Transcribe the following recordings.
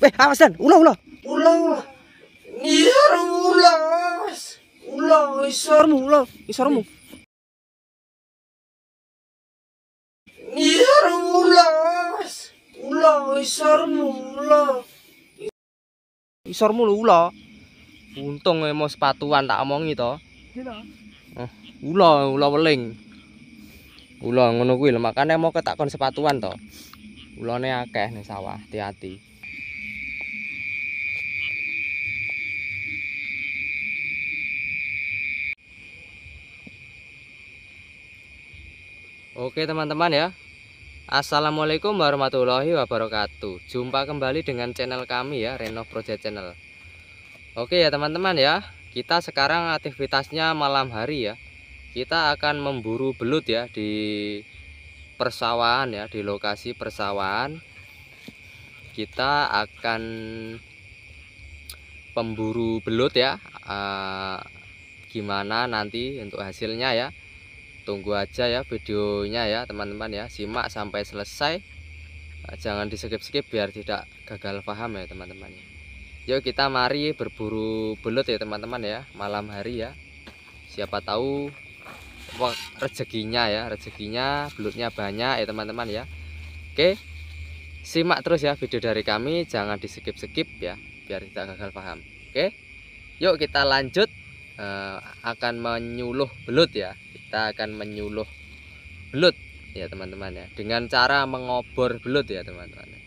Eh, awas Dan, ulah ulah. Ulah. Ngisor ulas. Ulah isormu, ulah isormu. Ngisor ulas. Ulah isormu, ulah. Isormu lu ulah. Untung eh, mau sepatuan tak omongi to. Oh, eh, ulah, ulah weling. Ulah ngono kuwi lho, makane mau ketakon sepatuan to. Ulane akeh nih sawah, hati-hati. Oke teman-teman ya Assalamualaikum warahmatullahi wabarakatuh Jumpa kembali dengan channel kami ya Renov Project Channel Oke ya teman-teman ya Kita sekarang aktivitasnya malam hari ya Kita akan memburu belut ya Di persawahan ya Di lokasi persawahan Kita akan Pemburu belut ya e, Gimana nanti untuk hasilnya ya tunggu aja ya videonya ya teman-teman ya simak sampai selesai nah, jangan di skip-skip biar tidak gagal paham ya teman-teman ya. yuk kita mari berburu belut ya teman-teman ya malam hari ya siapa tahu rezekinya ya rezekinya belutnya banyak ya teman-teman ya oke simak terus ya video dari kami jangan di skip-skip ya biar tidak gagal paham oke yuk kita lanjut eh, akan menyuluh belut ya kita akan menyuluh belut ya teman-teman ya dengan cara mengobor belut ya teman-teman ya.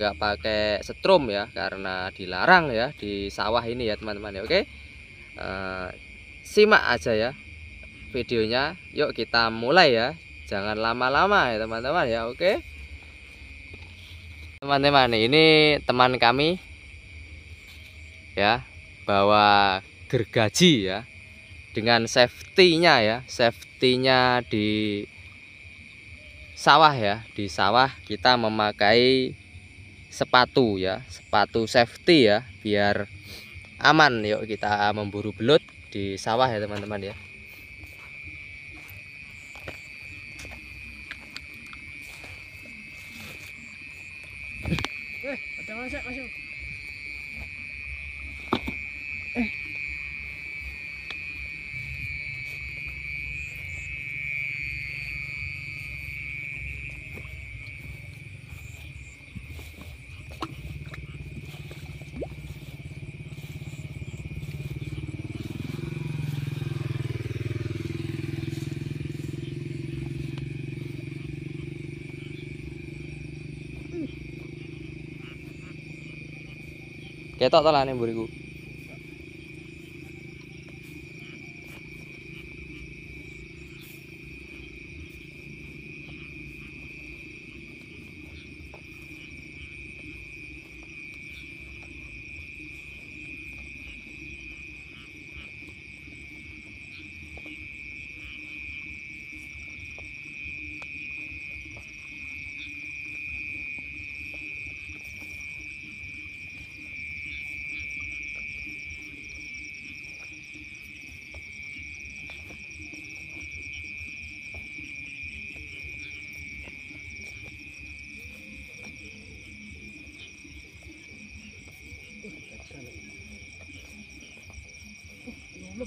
nggak pakai setrum ya karena dilarang ya di sawah ini ya teman-teman ya oke e, simak aja ya videonya yuk kita mulai ya jangan lama-lama ya teman-teman ya oke teman-teman ini teman kami ya bawa gergaji ya dengan safety-nya ya safety-nya di sawah ya di sawah kita memakai sepatu ya sepatu safety ya biar aman yuk kita memburu belut di sawah ya teman-teman ya eh, masuk, masuk. ketok to lah ini buriku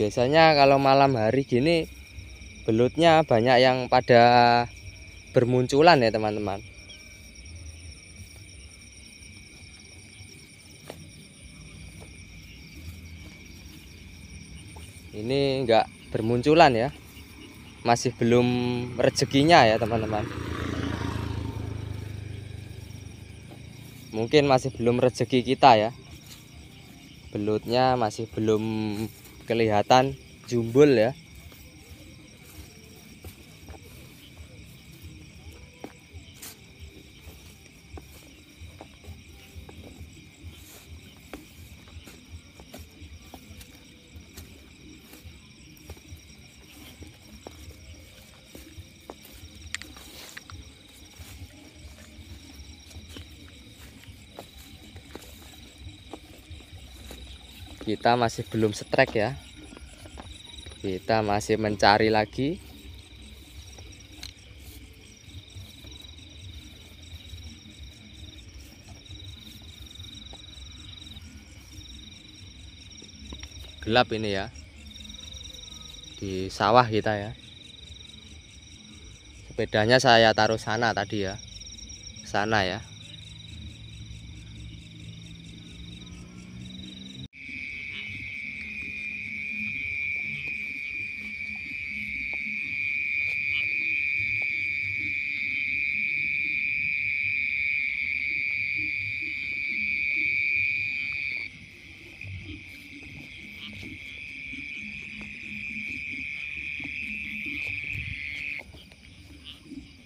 biasanya kalau malam hari gini belutnya banyak yang pada bermunculan ya teman-teman ini enggak bermunculan ya masih belum rezekinya ya teman-teman mungkin masih belum rezeki kita ya belutnya masih belum kelihatan jumbul ya kita masih belum setrek ya kita masih mencari lagi gelap ini ya di sawah kita ya sepedanya saya taruh sana tadi ya sana ya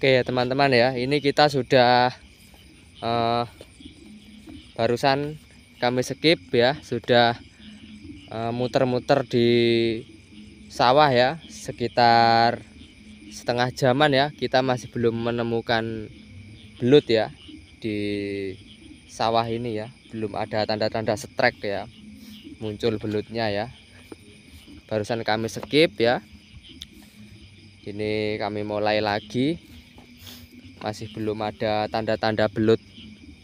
Oke ya teman-teman ya ini kita sudah uh, barusan kami skip ya sudah eh, muter-muter uh, di sawah ya sekitar setengah jaman ya kita masih belum menemukan belut ya di sawah ini ya belum ada tanda-tanda strek ya muncul belutnya ya barusan kami skip ya ini kami mulai lagi masih belum ada tanda-tanda belut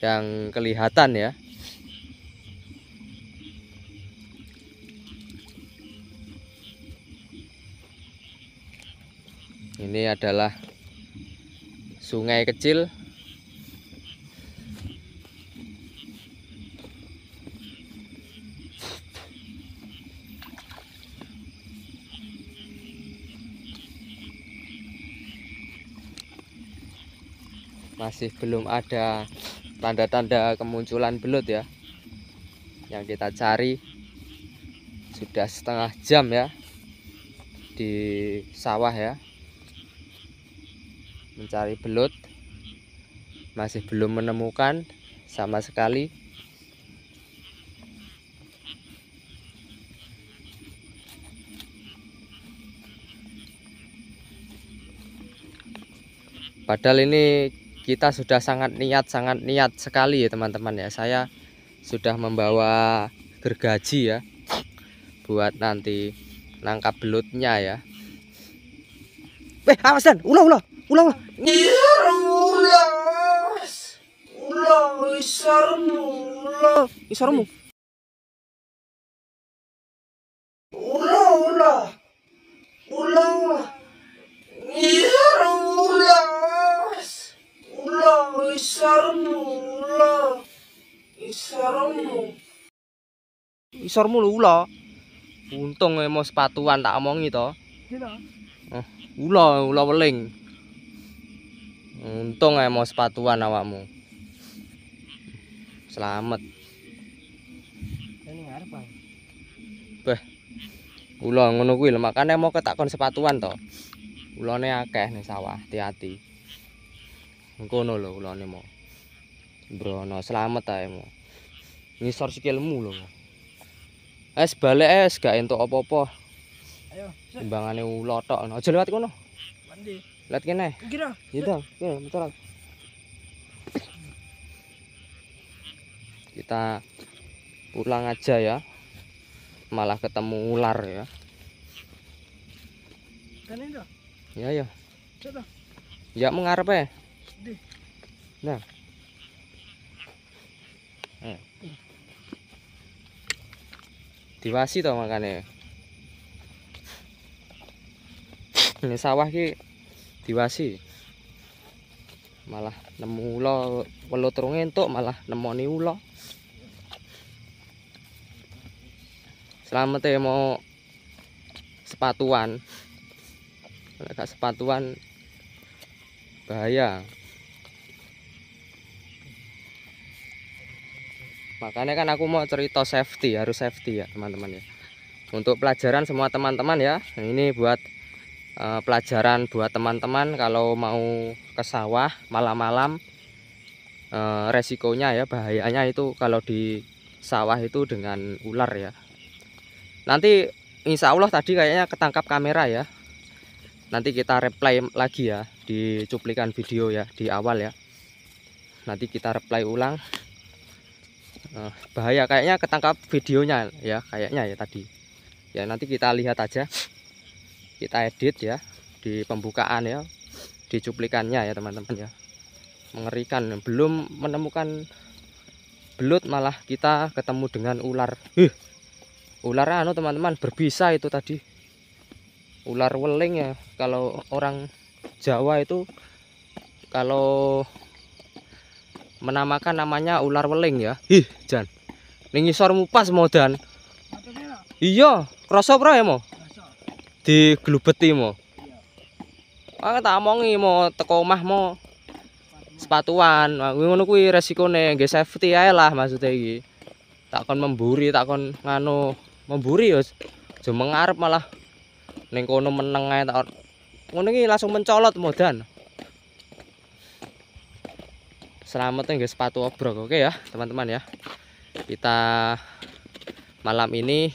yang kelihatan ya ini adalah sungai kecil masih belum ada tanda-tanda kemunculan belut ya yang kita cari sudah setengah jam ya di sawah ya mencari belut masih belum menemukan sama sekali padahal ini kita sudah sangat niat sangat niat sekali ya teman-teman ya saya sudah membawa gergaji ya buat nanti nangkap belutnya ya Weh, awas dan ulah ulah ulah ulah. ulah. Ulah isarmu. Ulah isarmu. Ulah ulah. Ulah ulah. ulah. Isormu mulu ula untung e mau sepatuan tak omongi to Ula eh, ula weling untung e mau sepatuan awakmu selamat beh ulo ngono kuil makanya mau ketakon sepatuan to ulo ne akeh nih sawah hati-hati ngono lo ulo ne mau Bro, no selamat ta emang. ngisor skillmu lho es balik es gak entuk apa-apa ayo timbangane ulotok aja lewat kono Mandi. lihat kene Kira. Iya dong. lho motor kita pulang aja ya malah ketemu ular ya Kan itu. Iya, iya. ya ya ya mengarep ya nah eh diwasi tau makanya ini sawah ki diwasi malah nemu ulo welut rung entuk malah nemoni ulo selamat ya mau sepatuan kalau sepatuan bahaya makanya kan aku mau cerita safety harus safety ya teman-teman ya untuk pelajaran semua teman-teman ya nah, ini buat uh, pelajaran buat teman-teman kalau mau ke sawah malam-malam uh, resikonya ya bahayanya itu kalau di sawah itu dengan ular ya nanti insya Allah tadi kayaknya ketangkap kamera ya nanti kita reply lagi ya di cuplikan video ya di awal ya nanti kita reply ulang Eh, bahaya kayaknya ketangkap videonya ya, kayaknya ya tadi. Ya nanti kita lihat aja. Kita edit ya di pembukaan ya, di cuplikannya ya teman-teman ya. Mengerikan, belum menemukan belut malah kita ketemu dengan ular. Huh. Ular anu teman-teman berbisa itu tadi. Ular weling ya kalau orang Jawa itu kalau menamakan namanya ular weling ya. hih Jan. Ning ngisor pas modan Iya, krasa ora ya mo? Di glubeti mo. Iya. Aku ah, tak omongi mo teko omah mo. Sepatuan, kuwi ngono kuwi resikone, nggih safety ae lah maksud iki. Tak kon memburi, tak kon ngano memburi ya. Jo mengarep malah ning kono meneng ae tak ngono iki langsung mencolot modan selamat tinggal sepatu obrok oke ya teman-teman ya kita malam ini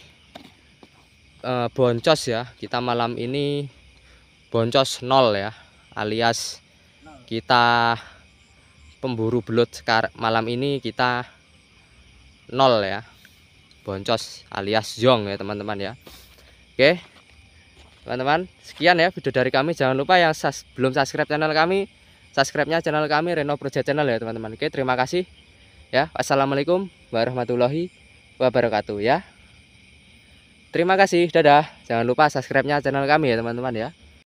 e, boncos ya kita malam ini boncos nol ya alias kita pemburu belut malam ini kita nol ya boncos alias jong ya teman-teman ya oke teman-teman sekian ya video dari kami jangan lupa yang belum subscribe channel kami subscribe-nya channel kami Reno Project Channel ya teman-teman oke terima kasih ya Assalamualaikum warahmatullahi wabarakatuh ya terima kasih dadah jangan lupa subscribe-nya channel kami ya teman-teman ya